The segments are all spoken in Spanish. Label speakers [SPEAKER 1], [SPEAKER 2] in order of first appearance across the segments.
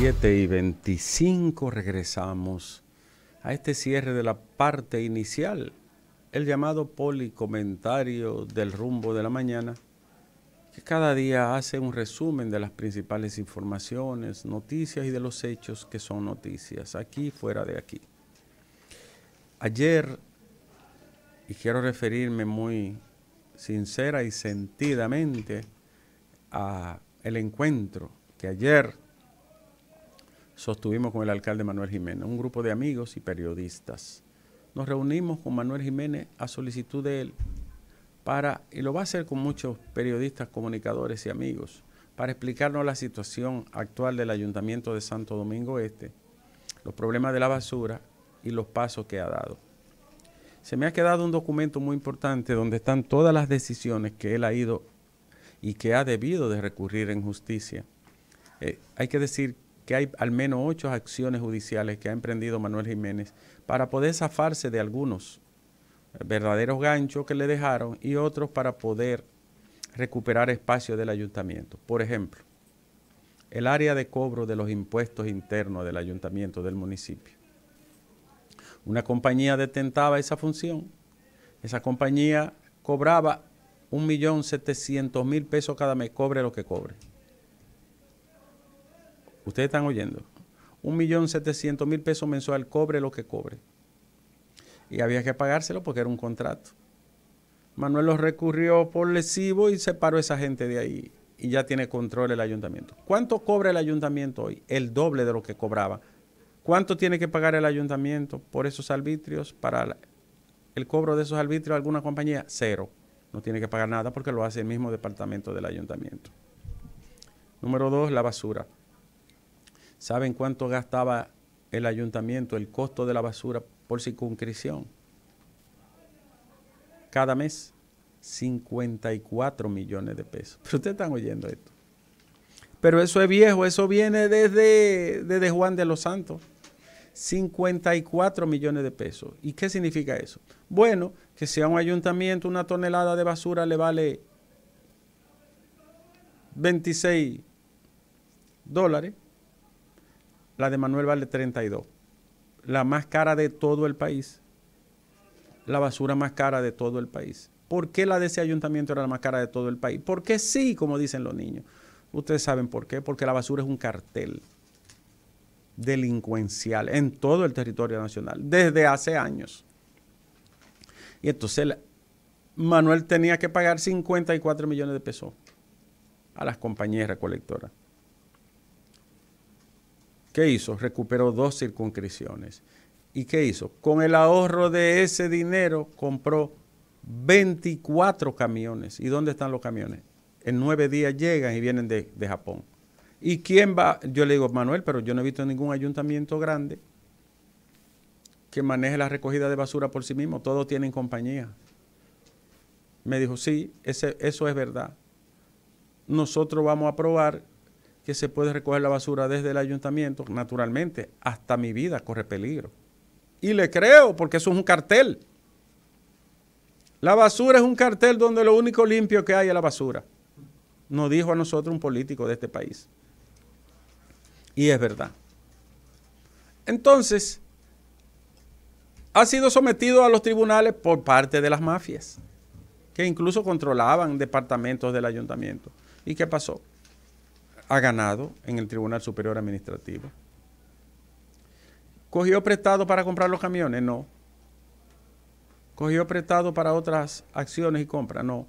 [SPEAKER 1] 7 y 25 regresamos a este cierre de la parte inicial, el llamado policomentario del rumbo de la mañana, que cada día hace un resumen de las principales informaciones, noticias y de los hechos que son noticias, aquí fuera de aquí. Ayer, y quiero referirme muy sincera y sentidamente a el encuentro que ayer sostuvimos con el alcalde Manuel Jiménez, un grupo de amigos y periodistas. Nos reunimos con Manuel Jiménez a solicitud de él para, y lo va a hacer con muchos periodistas, comunicadores y amigos, para explicarnos la situación actual del Ayuntamiento de Santo Domingo Este, los problemas de la basura y los pasos que ha dado. Se me ha quedado un documento muy importante donde están todas las decisiones que él ha ido y que ha debido de recurrir en justicia. Eh, hay que decir que hay al menos ocho acciones judiciales que ha emprendido Manuel Jiménez para poder zafarse de algunos verdaderos ganchos que le dejaron y otros para poder recuperar espacio del ayuntamiento. Por ejemplo, el área de cobro de los impuestos internos del ayuntamiento, del municipio. Una compañía detentaba esa función. Esa compañía cobraba 1.700.000 pesos cada mes, cobre lo que cobre. Ustedes están oyendo. Un millón setecientos mil pesos mensual, cobre lo que cobre. Y había que pagárselo porque era un contrato. Manuel los recurrió por lesivo y separó esa gente de ahí. Y ya tiene control el ayuntamiento. ¿Cuánto cobra el ayuntamiento hoy? El doble de lo que cobraba. ¿Cuánto tiene que pagar el ayuntamiento por esos arbitrios? Para el cobro de esos arbitrios a alguna compañía, cero. No tiene que pagar nada porque lo hace el mismo departamento del ayuntamiento. Número dos, la basura. ¿Saben cuánto gastaba el ayuntamiento el costo de la basura por circunscripción? Cada mes, 54 millones de pesos. Pero ustedes están oyendo esto. Pero eso es viejo, eso viene desde, desde Juan de los Santos. 54 millones de pesos. ¿Y qué significa eso? Bueno, que si a un ayuntamiento una tonelada de basura le vale 26 dólares, la de Manuel vale 32. La más cara de todo el país. La basura más cara de todo el país. ¿Por qué la de ese ayuntamiento era la más cara de todo el país? Porque sí, como dicen los niños. Ustedes saben por qué. Porque la basura es un cartel delincuencial en todo el territorio nacional desde hace años. Y entonces Manuel tenía que pagar 54 millones de pesos a las compañías recolectoras. ¿Qué hizo? Recuperó dos circunscripciones. ¿Y qué hizo? Con el ahorro de ese dinero compró 24 camiones. ¿Y dónde están los camiones? En nueve días llegan y vienen de, Japón. ¿Y quién va? Yo le digo, Manuel, pero yo no he visto ningún ayuntamiento grande que maneje la recogida de basura por sí mismo. Todos tienen compañía. Me dijo, sí, ese, eso es verdad. Nosotros vamos a probar que se puede recoger la basura desde el ayuntamiento, naturalmente, hasta mi vida corre peligro. Y le creo, porque eso es un cartel. La basura es un cartel donde lo único limpio que hay es la basura. Nos dijo a nosotros un político de este país. Y es verdad. Entonces, ha sido sometido a los tribunales por parte de las mafias, que incluso controlaban departamentos del ayuntamiento. ¿Y qué pasó? ha ganado en el Tribunal Superior Administrativo. ¿Cogió prestado para comprar los camiones? No. ¿Cogió prestado para otras acciones y compras? No.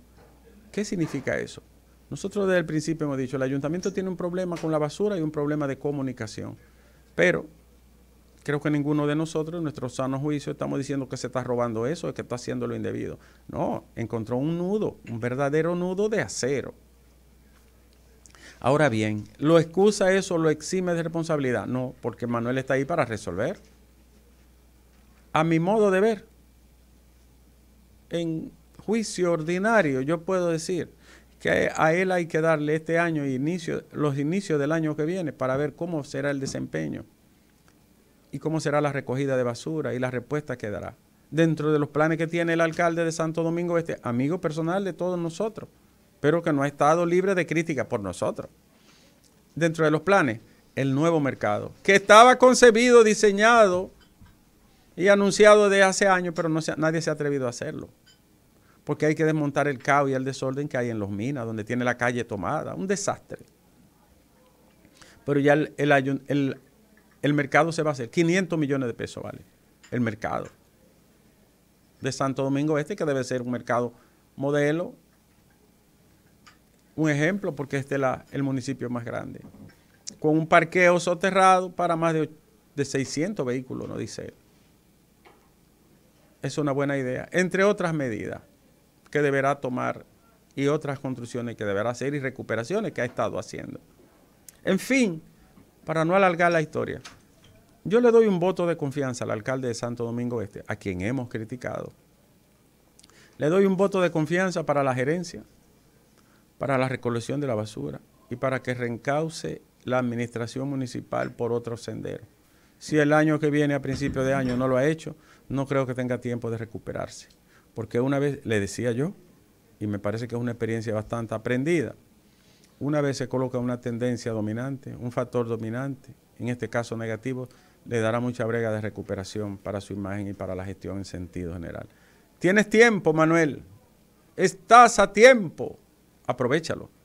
[SPEAKER 1] ¿Qué significa eso? Nosotros desde el principio hemos dicho, el ayuntamiento tiene un problema con la basura y un problema de comunicación. Pero creo que ninguno de nosotros, en nuestro sano juicio, estamos diciendo que se está robando eso, que está haciendo lo indebido. No, encontró un nudo, un verdadero nudo de acero. Ahora bien, ¿lo excusa eso, lo exime de responsabilidad? No, porque Manuel está ahí para resolver. A mi modo de ver, en juicio ordinario yo puedo decir que a él hay que darle este año inicio, los inicios del año que viene para ver cómo será el desempeño y cómo será la recogida de basura y la respuesta que dará. Dentro de los planes que tiene el alcalde de Santo Domingo Este, amigo personal de todos nosotros pero que no ha estado libre de crítica por nosotros. Dentro de los planes, el nuevo mercado, que estaba concebido, diseñado y anunciado desde hace años, pero no nadie se ha atrevido a hacerlo. Porque hay que desmontar el caos y el desorden que hay en los minas, donde tiene la calle tomada. Un desastre. Pero ya el mercado se va a hacer. 500 millones de pesos vale el mercado de Santo Domingo Este, que debe ser un mercado modelo un ejemplo porque este es el municipio más grande. Con un parqueo soterrado para más de, 600 vehículos, no dice Es una buena idea, entre otras medidas que deberá tomar y otras construcciones que deberá hacer y recuperaciones que ha estado haciendo. En fin, para no alargar la historia, yo le doy un voto de confianza al alcalde de Santo Domingo Este, a quien hemos criticado. Le doy un voto de confianza para la gerencia, para la recolección de la basura y para que reencauce la administración municipal por otro sendero. Si el año que viene, a principio de año, no lo ha hecho, no creo que tenga tiempo de recuperarse. Porque una vez, le decía yo, y me parece que es una experiencia bastante aprendida, una vez se coloca una tendencia dominante, un factor dominante, en este caso negativo, le dará mucha brega de recuperación para su imagen y para la gestión en sentido general. Tienes tiempo, Manuel. Estás a tiempo aprovechalo.